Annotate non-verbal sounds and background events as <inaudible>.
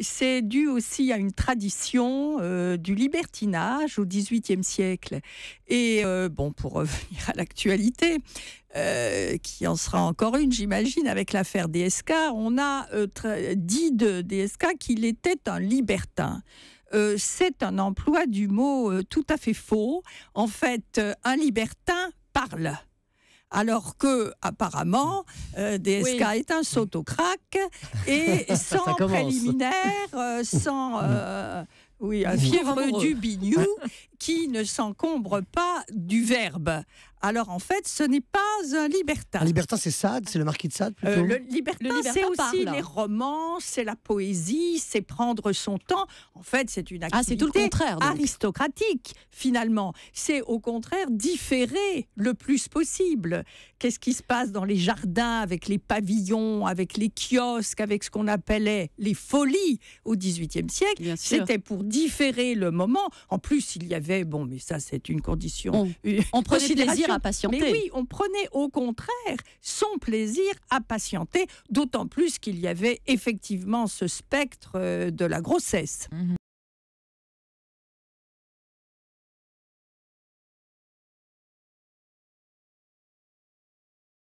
C'est dû aussi à une tradition euh, du libertinage au XVIIIe siècle. Et euh, bon, pour revenir à l'actualité, euh, qui en sera encore une, j'imagine, avec l'affaire DSK, on a dit de DSK qu'il était un libertin. c'est un emploi du mot tout à fait faux. En fait, un libertin parle alors que apparemment euh, DSK est un saut au crack et <laughs> sans préliminaire, euh, sans <laughs> euh, oui, un fièvre du bignou qui ne s'encombre pas du verbe. Alors en fait, ce n'est pas un libertin. Un libertin, c'est Sade, c'est le marquis de Sade euh, plutôt. le libertin, c'est aussi les romans, c'est la poésie, c'est prendre son temps. En fait, c'est une ah, activité tout contraire, aristocratique finalement. C'est au contraire différer le plus possible. Qu'est-ce qui se passe dans les jardins avec les pavillons, avec les kiosques, avec ce qu'on appelait les folies au XVIIIe siècle C'était pour différer le moment. En plus, il y avait, bon, mais ça c'est une condition. On, <laughs> prenait plaisir à patienter. Mais oui, on prenait au contraire son plaisir à patienter, d'autant plus qu'il y avait effectivement ce spectre euh, de la grossesse. Mhm.